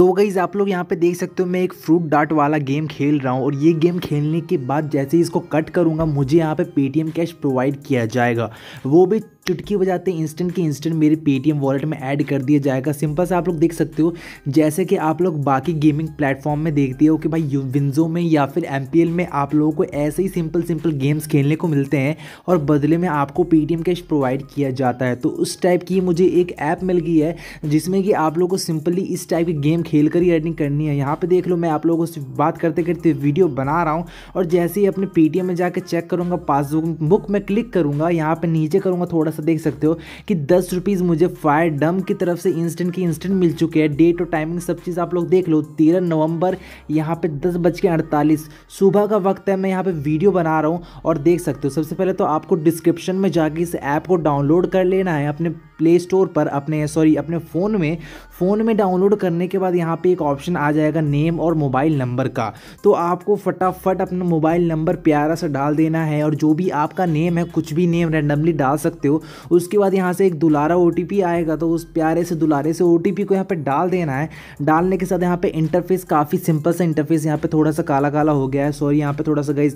तो गईज़ आप लोग यहाँ पे देख सकते हो मैं एक फ्रूट डाट वाला गेम खेल रहा हूँ और ये गेम खेलने के बाद जैसे ही इसको कट करूँगा मुझे यहाँ पे पेटीएम कैश प्रोवाइड किया जाएगा वो भी चुटकी बजाते इंस्टेंट के इंस्टेंट मेरे पेटीएम वॉलेट में ऐड कर दिया जाएगा सिंपल से आप लोग देख सकते हो जैसे कि आप लोग बाकी गेमिंग प्लेटफॉर्म में देखते हो कि भाई विंजो में या फिर एम में आप लोगों को ऐसे ही सिंपल सिंपल गेम्स खेलने को मिलते हैं और बदले में आपको पेटीएम कैश प्रोवाइड किया जाता है तो उस टाइप की मुझे एक ऐप मिल गई है जिसमें कि आप लोग को सिंपली इस टाइप की गेम खेल कर ही अर्निंग करनी है यहाँ पर देख लो मैं आप लोगों से बात करते करते वीडियो बना रहा हूँ और जैसे ही अपने पेटीएम में जाकर चेक करूँगा पासबुक बुक में क्लिक करूँगा यहाँ पर नीचे करूँगा थोड़ा सा से देख सकते हो कि दस रुपीज़ मुझे फायर डम की तरफ से इंस्टेंट की इंस्टेंट मिल चुके हैं डेट और टाइमिंग सब चीज़ आप लोग देख लो तेरह नवंबर यहाँ पे दस बज के अड़तालीस सुबह का वक्त है मैं यहाँ पे वीडियो बना रहा हूँ और देख सकते हो सबसे पहले तो आपको डिस्क्रिप्शन में जाके इस ऐप को डाउनलोड कर लेना है अपने प्ले स्टोर पर अपने सॉरी अपने फ़ोन में फ़ोन में डाउनलोड करने के बाद यहाँ पे एक ऑप्शन आ जाएगा नेम और मोबाइल नंबर का तो आपको फटाफट अपना मोबाइल नंबर प्यारा सा डाल देना है और जो भी आपका नेम है कुछ भी नेम रैंडमली डाल सकते हो उसके बाद यहाँ से एक दुलारा ओ आएगा तो उस प्यारे से दुलारे से ओ को यहाँ पर डाल देना है डालने के साथ यहाँ पर इंटरफेस काफ़ी सिंपल सा इंटरफेस यहाँ पर थोड़ा सा काला काला हो गया है सॉरी यहाँ पर थोड़ा सा गई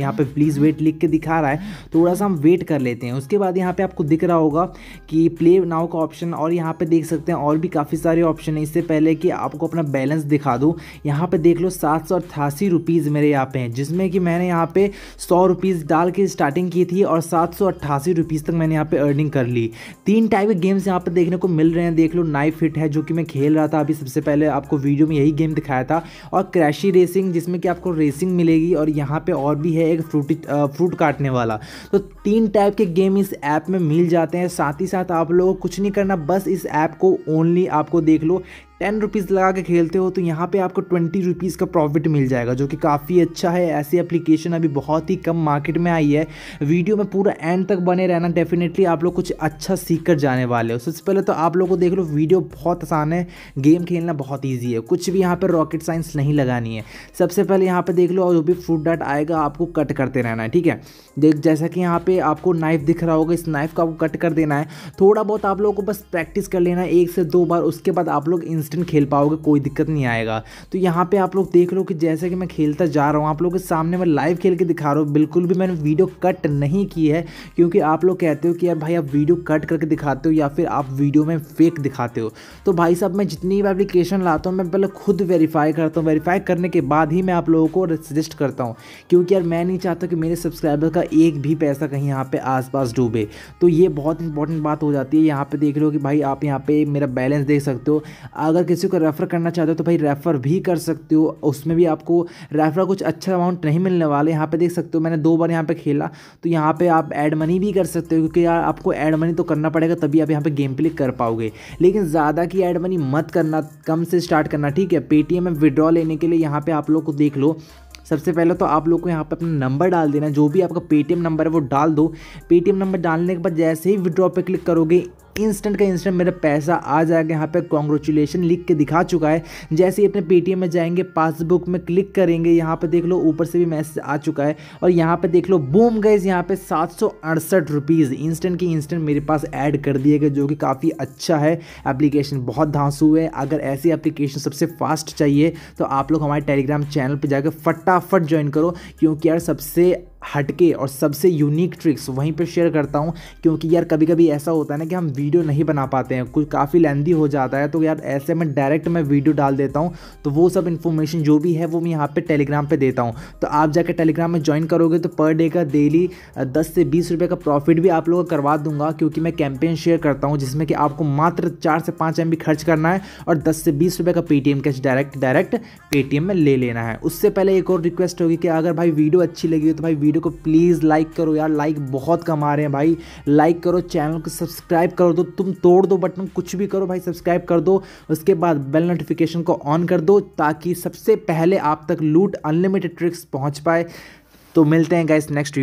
यहाँ पर प्लीज़ वेट लिख के दिखा रहा है थोड़ा सा हम वेट कर लेते हैं उसके बाद यहाँ पर आपको दिख रहा होगा कि प्ले नाउ का ऑप्शन और यहाँ पर देख सकते हैं और भी काफ़ी सारे ऑप्शन है इससे पहले कि आपको अपना बैलेंस दिखा दूँ यहाँ पर देख लो सात सौ अट्ठासी रुपीज़ मेरे यहाँ पे हैं जिसमें कि मैंने यहाँ पे सौ रुपीज़ डाल के स्टार्टिंग की थी और सात सौ अट्ठासी रुपीज़ तक मैंने यहाँ पे अर्निंग कर ली तीन टाइप के गेम्स यहाँ पे देखने को मिल रहे हैं देख लो नाइफ हिट है जो कि मैं खेल रहा था अभी सबसे पहले आपको वीडियो में यही गेम दिखाया था और क्रैशी रेसिंग जिसमें कि आपको रेसिंग मिलेगी और यहाँ पर और भी है एक फ्रूटी फ्रूट काटने वाला तो तीन टाइप के गेम इस ऐप में मिल जाते हैं साथ ही साथ आप लोग कुछ नहीं करना बस इस ऐप को ओनली आपको देख लो टेन रुपीज़ लगा के खेलते हो तो यहाँ पे आपको ट्वेंटी रुपीज़ का प्रॉफिट मिल जाएगा जो कि काफ़ी अच्छा है ऐसी एप्लीकेशन अभी बहुत ही कम मार्केट में आई है वीडियो में पूरा एंड तक बने रहना डेफिनेटली आप लोग कुछ अच्छा सीख कर जाने वाले हो सबसे पहले तो आप लोग को देख लो वीडियो बहुत आसान है गेम खेलना बहुत ईजी है कुछ भी यहाँ पर रॉकेट साइंस नहीं लगानी है सबसे पहले यहाँ पर देख लो और जो भी फूड डाट आएगा आपको कट करते रहना है ठीक है देख जैसा कि यहाँ पे आपको नाइफ दिख रहा होगा इस नाइफ को आपको कट कर देना है थोड़ा बहुत आप लोगों को बस प्रैक्टिस कर लेना है एक से दो बार उसके बाद आप लोग कंसिस्टेंट खेल पाओगे कोई दिक्कत नहीं आएगा तो यहाँ पे आप लोग देख लो कि जैसे कि मैं खेलता जा रहा हूँ आप लोगों के सामने मैं लाइव खेल के दिखा रहा हूँ बिल्कुल भी मैंने वीडियो कट नहीं की है क्योंकि आप लोग कहते हो कि यार भाई आप वीडियो कट करके दिखाते हो या फिर आप वीडियो में फेक दिखाते हो तो भाई साहब मैं जितनी भी एप्लीकेशन लाता हूँ मैं पहले खुद वेरीफाई करता हूँ वेरीफाई करने के बाद ही मैं आप लोगों को सजेस्ट करता हूँ क्योंकि यार मैं नहीं चाहता कि मेरे सब्सक्राइबर का एक भी पैसा कहीं यहाँ आस पास डूबे तो ये बहुत इंपॉर्टेंट बात हो जाती है यहाँ पर देख लो कि भाई आप यहाँ पे मेरा बैलेंस देख सकते हो अगर अगर किसी को रेफ़र करना चाहते हो तो भाई रेफ़र भी कर सकते हो उसमें भी आपको रेफ़र कुछ अच्छा अमाउंट नहीं मिलने वाला यहाँ पे देख सकते हो मैंने दो बार यहाँ पे खेला तो यहाँ पे आप एड मनी भी कर सकते हो क्योंकि यार आपको एड मनी तो करना पड़ेगा तभी आप यहाँ पे गेम प्ले कर पाओगे लेकिन ज़्यादा की एड मनी मत करना कम से स्टार्ट करना ठीक है पेटीएम में विड्रॉ लेने के लिए यहाँ पर आप लोग को देख लो सबसे पहले तो आप लोग को यहाँ पर अपना नंबर डाल देना जो भी आपका पेटीएम नंबर है वो डाल दो पेटीएम नंबर डालने के बाद जैसे ही विड्रॉ पे क्लिक करोगे इंस्टेंट का इंस्टेंट मेरा पैसा आ जाएगा यहाँ पे कॉन्ग्रेचुलेसन लिख के दिखा चुका है जैसे ही अपने पेटीएम में जाएंगे पासबुक में क्लिक करेंगे यहाँ पर देख लो ऊपर से भी मैसेज आ चुका है और यहाँ पर देख लो बूम गए यहाँ पे सात सौ अड़सठ रुपीज़ इंस्टेंट की इंस्टेंट मेरे पास ऐड कर दिए गए जो कि काफ़ी अच्छा है एप्लीकेशन बहुत धांसू है अगर ऐसी एप्लीकेशन सबसे फास्ट चाहिए तो आप लोग हमारे टेलीग्राम चैनल पर जाकर फटाफट ज्वाइन करो क्योंकि यार सबसे हटके और सबसे यूनिक ट्रिक्स वहीं पर शेयर करता हूँ क्योंकि यार कभी कभी ऐसा होता है ना कि हम वीडियो नहीं बना पाते हैं कुछ काफ़ी लेंदी हो जाता है तो यार ऐसे में डायरेक्ट मैं वीडियो डाल देता हूँ तो वो सब इन्फॉर्मेशन जो भी है वो मैं यहाँ पर टेलीग्राम पर देता हूँ तो आप जाकर टेलीग्राम में ज्वाइन करोगे तो पर डे का डेली दस से बीस रुपये का प्रॉफिट भी आप लोगों का करवा दूंगा क्योंकि मैं कैंपेन शेयर करता हूँ जिसमें कि आपको मात्र चार से पाँच एम खर्च करना है और दस से बीस रुपये का Paytm cash direct direct Paytm में ले लेना है उससे पहले एक और रिक्वेस्ट होगी कि अगर भाई वीडियो अच्छी लगी हो तो भाई वीडियो को प्लीज़ लाइक करो यार लाइक बहुत कमा रहे हैं भाई लाइक करो चैनल को सब्सक्राइब कर दो तुम तोड़ दो बटन कुछ भी करो भाई सब्सक्राइब कर दो उसके बाद बेल नोटिफिकेशन को ऑन कर दो ताकि सबसे पहले आप तक लूट अनलिमिटेड ट्रिक्स पहुँच पाए तो मिलते हैं गाइस नेक्स्ट वीडियो